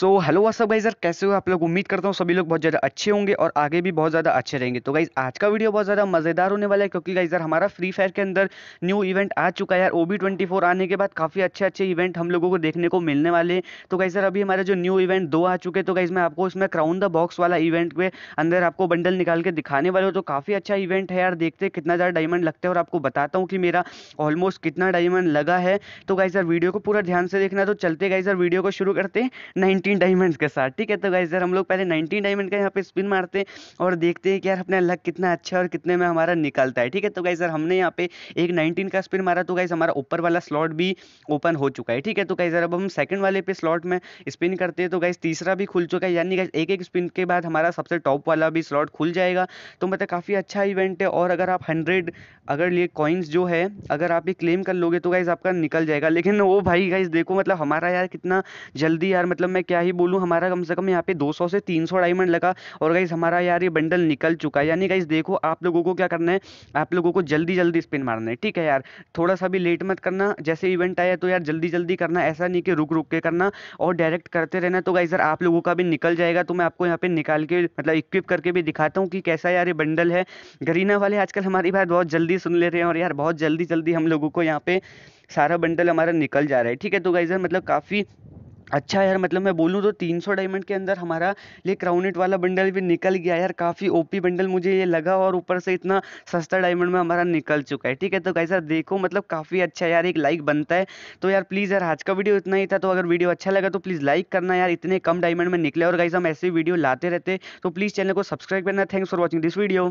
so hello WhatsApp geyser कैसे हो आप लोग उम्मीद करता हूँ सभी लोग बहुत ज़्यादा अच्छे होंगे और आगे भी बहुत ज़्यादा अच्छे रहेंगे तो गाइज आज का वीडियो बहुत ज़्यादा मज़ेदार होने वाला है क्योंकि गाइजर हमारा फ्री फायर के अंदर न्यू इवेंट आ चुका है यार ओ बी ट्वेंटी फोर आने के बाद काफ़ी अच्छे अच्छे इवेंट हम लोगों को देखने को मिलने वाले हैं तो गाइजर अभी हमारे जो न्यू इवेंट दो आ चुके हैं तो गाइज मैं आपको उसमें क्राउन द बॉक्स वाला इवेंट के अंदर आपको बंडल निकाल के दिखाने वाले हो तो काफ़ी अच्छा इवेंट है यार देखते कितना ज़्यादा डायमंड लगता है और आपको बताता हूँ कि मेरा ऑलमोस्ट कितना डायमंड लगा है तो गाइजर सर वीडियो को पूरा ध्यान से देखना तो चलते गाइजर सर वीडियो को शुरू करते हैं 19 डायमंड के साथ ठीक है तो गाइज सर हम लोग पहले 19 डायमंड का यहाँ पे स्पिन मारते हैं और देखते हैं कि यार अपना लक कितना अच्छा और कितने में हमारा निकलता है ठीक है तो गाइज सर हमने यहाँ पे एक नाइनटीन का स्पिन मारा तो गाइज हमारा ऊपर वाला स्लॉट भी ओपन हो चुका है ठीक है तो गाइज सर अब हम सेकंड वाले पे स्लॉट में स्पिन करते हैं तो गाइज तीसरा भी खुल चुका है यानी एक एक स्पिन के बाद हमारा सबसे टॉप वाला भी स्लॉट खुल जाएगा तो मतलब काफ़ी अच्छा इवेंट है और अगर आप हंड्रेड अगर ये कॉइन्स जो है अगर आप ये क्लेम कर लोगे तो गाइज आपका निकल जाएगा लेकिन वो भाई गाइज देखो मतलब हमारा यार कितना जल्दी यार मतलब मैं क्या क्या ही बोलूँ हमारा कम से कम यहाँ पे 200 से 300 डायमंड लगा और गाइज हमारा यार ये बंडल निकल चुका है यानी गाइज देखो आप लोगों को क्या करना है आप लोगों को जल्दी जल्दी स्पिन मारना है ठीक है यार थोड़ा सा भी लेट मत करना जैसे इवेंट आया तो यार जल्दी जल्दी करना ऐसा नहीं कि रुक रुक के करना और डायरेक्ट करते रहना तो गाइज यार आप लोगों का भी निकल जाएगा तो मैं आपको यहाँ पे निकाल के मतलब इक्विप करके भी दिखाता हूँ कि कैसा यार ये बंडल है गरीना वाले आजकल हमारी बात बहुत जल्दी सुन ले रहे हैं और यार बहुत जल्दी जल्दी हम लोगों को यहाँ पे सारा बंडल हमारा निकल जा रहा है ठीक है तो गाइजर मतलब काफ़ी अच्छा यार मतलब मैं बोलूँ तो तीन सौ डायमंड के अंदर हमारा ये क्राउनेट वाला बंडल भी निकल गया यार काफ़ी ओपी बंडल मुझे ये लगा और ऊपर से इतना सस्ता डायमंड में हमारा निकल चुका है ठीक है तो यार देखो मतलब काफ़ी अच्छा यार एक लाइक बनता है तो यार प्लीज़ यार आज का वीडियो इतना ही था तो अगर वीडियो अच्छा लगा तो प्लीज़ लाइक करना यार इतने कम डायमंड में निकले और कैसे हम ऐसे वीडियो लाते रहते तो प्लीज़ चैनल को सब्सक्राइब करना thanks for watching this video